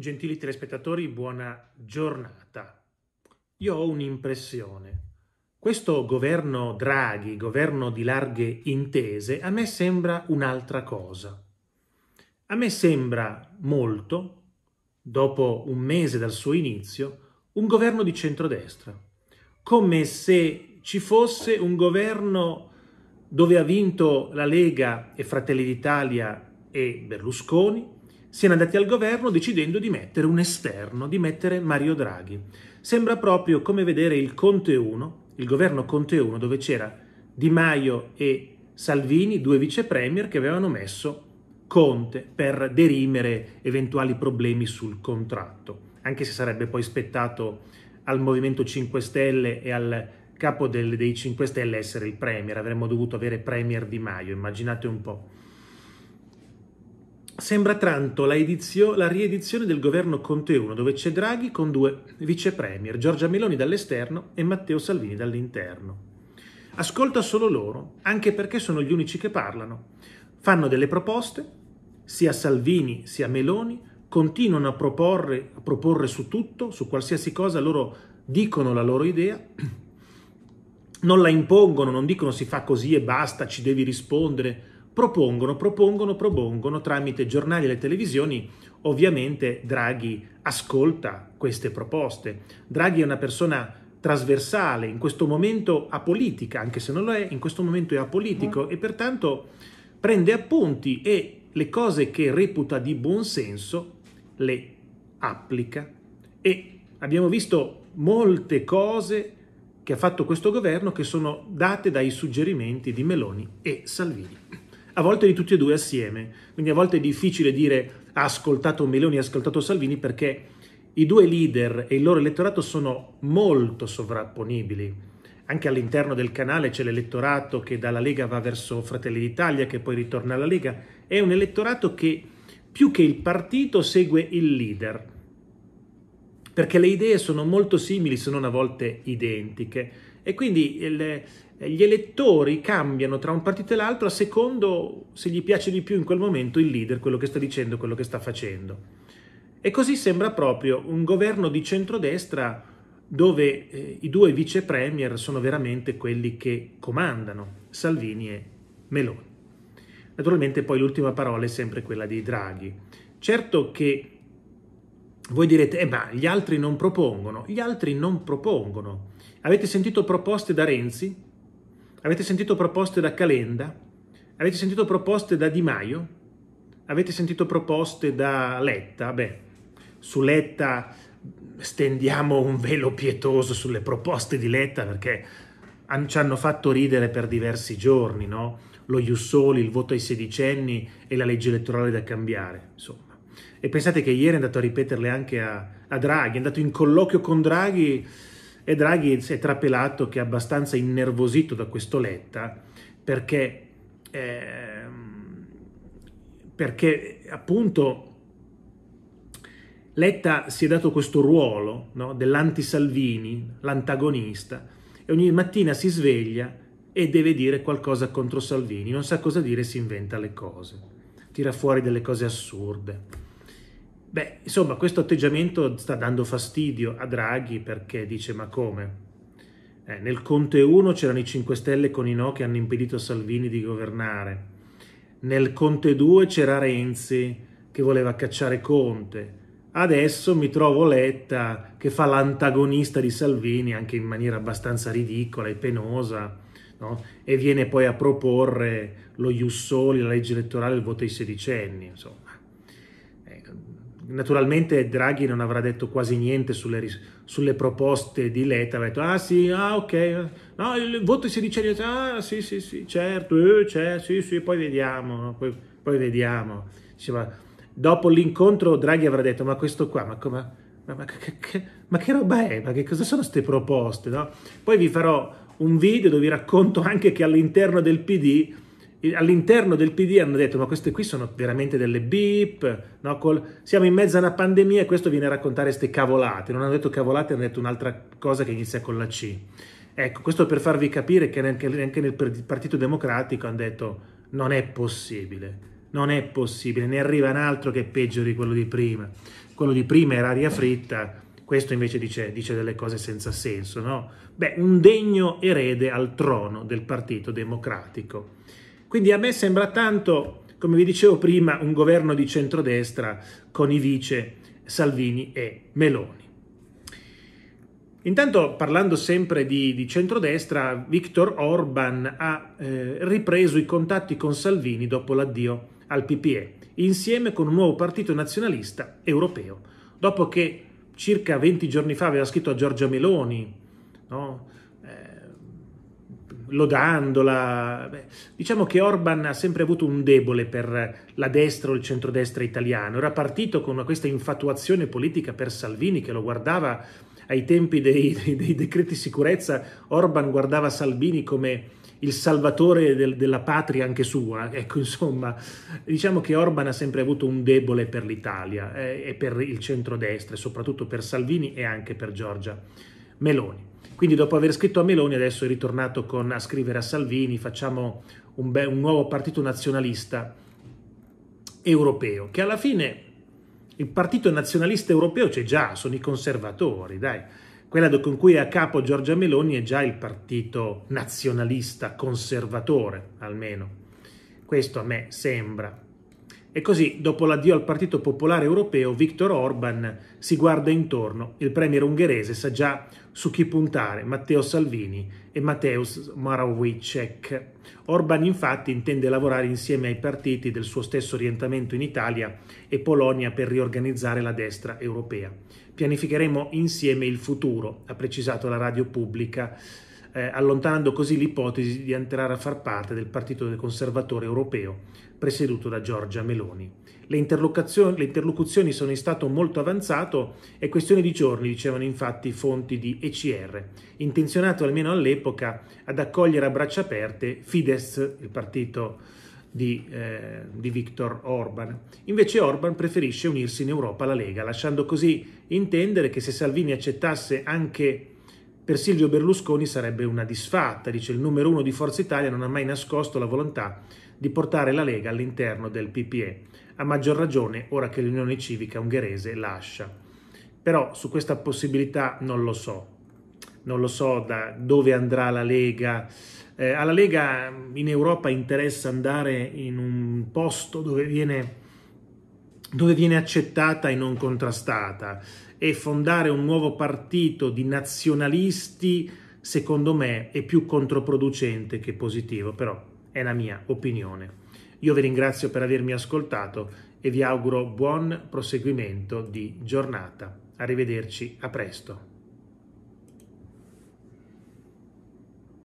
Gentili telespettatori, buona giornata. Io ho un'impressione. Questo governo Draghi, governo di larghe intese, a me sembra un'altra cosa. A me sembra molto, dopo un mese dal suo inizio, un governo di centrodestra, come se ci fosse un governo dove ha vinto la Lega e Fratelli d'Italia e Berlusconi, siano andati al governo decidendo di mettere un esterno, di mettere Mario Draghi. Sembra proprio come vedere il Conte 1, il governo Conte 1, dove c'era Di Maio e Salvini, due vicepremier che avevano messo Conte per derimere eventuali problemi sul contratto, anche se sarebbe poi spettato al Movimento 5 Stelle e al capo del, dei 5 Stelle essere il Premier, avremmo dovuto avere Premier Di Maio, immaginate un po'. Sembra tanto la, edizio, la, riedizione del governo Conte 1, dove c'è Draghi con due vicepremier, Giorgia Meloni dall'esterno e Matteo Salvini dall'interno. Ascolta solo loro, anche perché sono gli unici che parlano. Fanno delle proposte, sia Salvini sia Meloni, continuano a proporre, a proporre su tutto, su qualsiasi cosa loro dicono la loro idea, non la impongono, non dicono si fa così e basta, ci devi rispondere, propongono, propongono, propongono tramite giornali e televisioni. Ovviamente Draghi ascolta queste proposte. Draghi è una persona trasversale, in questo momento apolitica, anche se non lo è, in questo momento è apolitico mm. e pertanto prende appunti e le cose che reputa di buon senso le applica. E abbiamo visto molte cose che ha fatto questo governo che sono date dai suggerimenti di Meloni e Salvini a volte di tutti e due assieme. Quindi a volte è difficile dire ha ascoltato Meloni, ha ascoltato Salvini perché i due leader e il loro elettorato sono molto sovrapponibili. Anche all'interno del canale c'è l'elettorato che dalla Lega va verso Fratelli d'Italia, che poi ritorna alla Lega. È un elettorato che più che il partito segue il leader, perché le idee sono molto simili, se non a volte identiche. E quindi il, eh, gli elettori cambiano tra un partito e l'altro a secondo se gli piace di più in quel momento il leader, quello che sta dicendo, quello che sta facendo. E così sembra proprio un governo di centrodestra dove eh, i due vice premier sono veramente quelli che comandano, Salvini e Meloni. Naturalmente poi l'ultima parola è sempre quella di Draghi. Certo che voi direte, eh, ma gli altri non propongono. Gli altri non propongono. Avete sentito proposte da Renzi? Avete sentito proposte da Calenda? Avete sentito proposte da Di Maio? Avete sentito proposte da Letta? Beh, su Letta stendiamo un velo pietoso sulle proposte di Letta perché ci hanno fatto ridere per diversi giorni, no? Lo Jussoli, il voto ai sedicenni e la legge elettorale da cambiare, insomma. E pensate che ieri è andato a ripeterle anche a, a Draghi, è andato in colloquio con Draghi e Draghi si è trapelato che è abbastanza innervosito da questo Letta perché, eh, perché appunto Letta si è dato questo ruolo no, dell'anti-Salvini, l'antagonista, e ogni mattina si sveglia e deve dire qualcosa contro Salvini, non sa cosa dire, si inventa le cose, tira fuori delle cose assurde. Beh, insomma, questo atteggiamento sta dando fastidio a Draghi perché dice ma come? Eh, nel Conte 1 c'erano i 5 Stelle con i no che hanno impedito a Salvini di governare. Nel Conte 2 c'era Renzi che voleva cacciare Conte. Adesso mi trovo Letta che fa l'antagonista di Salvini anche in maniera abbastanza ridicola e penosa. No? e viene poi a proporre lo Jussoli, la legge elettorale, il voto ai sedicenni. Insomma. Naturalmente Draghi non avrà detto quasi niente sulle, sulle proposte di Letta, avrà detto ah sì, ah ok, ah, no, il voto si dice, ah sì sì sì, certo, eh, c'è, sì sì, poi vediamo, poi, poi vediamo. Diceva, dopo l'incontro Draghi avrà detto ma questo qua, ma come... Ma, ma, che, ma, che, roba è? Ma che cosa sono queste proposte? No? Poi vi farò un video dove vi racconto anche che all'interno del PD all'interno del PD hanno detto ma queste qui sono veramente delle beep, no? Col, siamo in mezzo a una pandemia e questo viene a raccontare queste cavolate, non hanno detto cavolate, hanno detto un'altra cosa che inizia con la C. Ecco, questo per farvi capire che neanche, neanche nel Partito Democratico hanno detto non è possibile, non è possibile, ne arriva un altro che è peggio di quello di prima. Quello di prima era aria fritta, questo invece dice, dice delle cose senza senso, no? Beh, un degno erede al trono del Partito Democratico. Quindi a me sembra tanto, come vi dicevo prima, un governo di centrodestra con i vice Salvini e Meloni. Intanto, parlando sempre di, di centrodestra, Viktor Orban ha eh, ripreso i contatti con Salvini dopo l'addio al PPE, insieme con un nuovo partito nazionalista europeo, dopo che circa 20 giorni fa aveva scritto a Giorgia Meloni, no? lodandola. Beh, diciamo che Orban ha sempre avuto un debole per la destra o il centrodestra italiano. Era partito con questa infatuazione politica per Salvini che lo guardava ai tempi dei, dei, dei decreti sicurezza. Orban guardava Salvini come il salvatore del, della patria anche sua. Ecco, insomma, diciamo che Orban ha sempre avuto un debole per l'Italia eh, e per il centrodestra, soprattutto per Salvini e anche per Giorgia Meloni. Quindi dopo aver scritto a Meloni adesso è ritornato con, a scrivere a Salvini, facciamo un, be- un nuovo partito nazionalista europeo, che alla fine il partito nazionalista europeo c'è già, sono i conservatori, dai. Quella con cui è a capo Giorgia Meloni è già il partito nazionalista conservatore, almeno. Questo a me sembra. E così, dopo l'addio al Partito Popolare Europeo, Viktor Orban si guarda intorno. Il premier ungherese sa già su chi puntare, Matteo Salvini e Mateusz Morawiecek. Orban infatti intende lavorare insieme ai partiti del suo stesso orientamento in Italia e Polonia per riorganizzare la destra europea. Pianificheremo insieme il futuro, ha precisato la radio pubblica eh, allontanando così l'ipotesi di entrare a far parte del Partito del Conservatore Europeo, presieduto da Giorgia Meloni. Le, le interlocuzioni sono in stato molto avanzato e questione di giorni, dicevano infatti fonti di ECR, intenzionato almeno all'epoca ad accogliere a braccia aperte Fidesz, il partito di, eh, di Viktor Orban. Invece Orban preferisce unirsi in Europa alla Lega, lasciando così intendere che se Salvini accettasse anche per Silvio Berlusconi sarebbe una disfatta, dice il numero uno di Forza Italia non ha mai nascosto la volontà di portare la Lega all'interno del PPE, a maggior ragione ora che l'Unione Civica Ungherese lascia. Però su questa possibilità non lo so, non lo so da dove andrà la Lega. Eh, alla Lega in Europa interessa andare in un posto dove viene dove viene accettata e non contrastata e fondare un nuovo partito di nazionalisti secondo me è più controproducente che positivo, però è la mia opinione. Io vi ringrazio per avermi ascoltato e vi auguro buon proseguimento di giornata. Arrivederci, a presto.